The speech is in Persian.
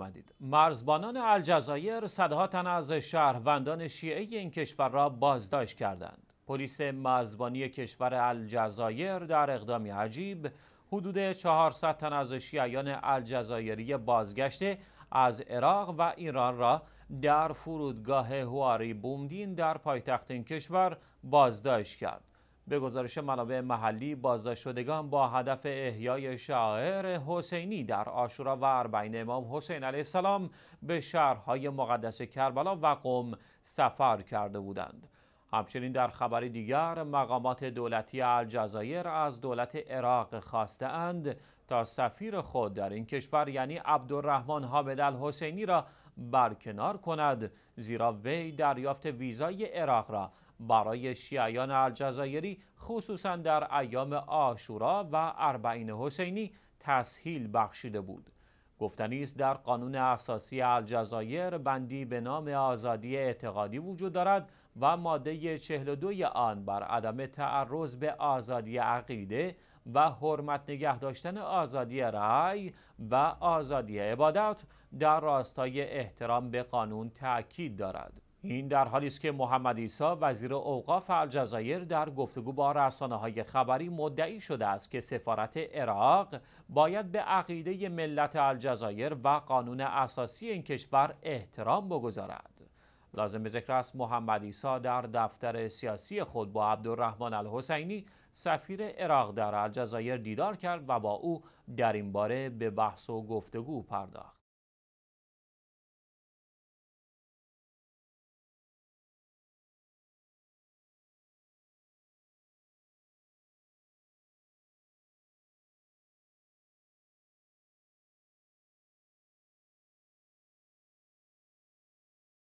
آمدید. مرزبانان الجزایر صدها تن از شهروندان شیعه این کشور را بازداشت کردند. پلیس مرزبانی کشور الجزایر در اقدامی عجیب حدود 400 تن از شیعیان الجزایری بازگشته از عراق و ایران را در فرودگاه هواری بومدین در پایتخت این کشور بازداشت کرد. به گزارش منابع محلی بازداشت شدگان با هدف احیای شاعر حسینی در آشورا و اربعین امام حسین علیه السلام به شهرهای مقدس کربلا و قم سفر کرده بودند همچنین در خبر دیگر مقامات دولتی الجزایر از دولت عراق خواسته اند تا سفیر خود در این کشور یعنی عبدالرحمن حامد الحسینی را برکنار کند زیرا وی دریافت ویزای عراق را برای شیعیان الجزایری خصوصا در ایام آشورا و اربعین حسینی تسهیل بخشیده بود گفتنی است در قانون اساسی الجزایر بندی به نام آزادی اعتقادی وجود دارد و ماده 42 آن بر عدم تعرض به آزادی عقیده و حرمت نگه داشتن آزادی رأی و آزادی عبادت در راستای احترام به قانون تاکید دارد این در حالی است که محمد عیسی وزیر اوقاف الجزایر در گفتگو با رسانه های خبری مدعی شده است که سفارت عراق باید به عقیده ملت الجزایر و قانون اساسی این کشور احترام بگذارد لازم به ذکر است محمد عیسی در دفتر سیاسی خود با عبدالرحمن الحسینی سفیر عراق در الجزایر دیدار کرد و با او در این باره به بحث و گفتگو پرداخت